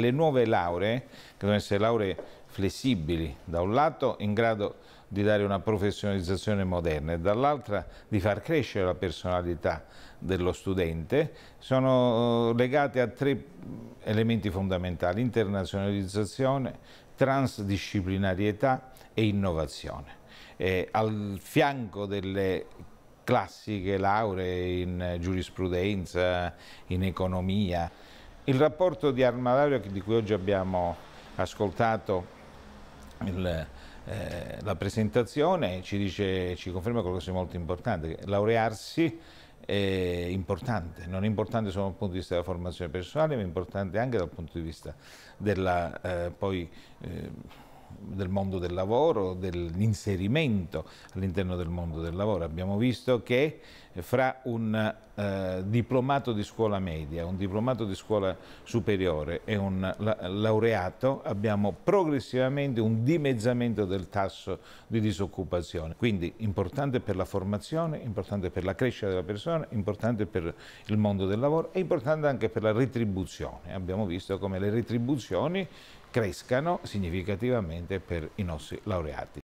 Le nuove lauree, che devono essere lauree flessibili, da un lato in grado di dare una professionalizzazione moderna e dall'altra di far crescere la personalità dello studente, sono eh, legate a tre elementi fondamentali, internazionalizzazione, transdisciplinarietà e innovazione. E al fianco delle classiche lauree in giurisprudenza, in economia, il rapporto di Armadario di cui oggi abbiamo ascoltato il, eh, la presentazione ci, dice, ci conferma qualcosa di molto importante, laurearsi è importante, non è importante solo dal punto di vista della formazione personale, ma è importante anche dal punto di vista della eh, poi, eh, del mondo del lavoro, dell'inserimento all'interno del mondo del lavoro. Abbiamo visto che fra un eh, diplomato di scuola media, un diplomato di scuola superiore e un la laureato abbiamo progressivamente un dimezzamento del tasso di disoccupazione. Quindi importante per la formazione, importante per la crescita della persona, importante per il mondo del lavoro e importante anche per la retribuzione. Abbiamo visto come le retribuzioni crescano significativamente per i nostri laureati.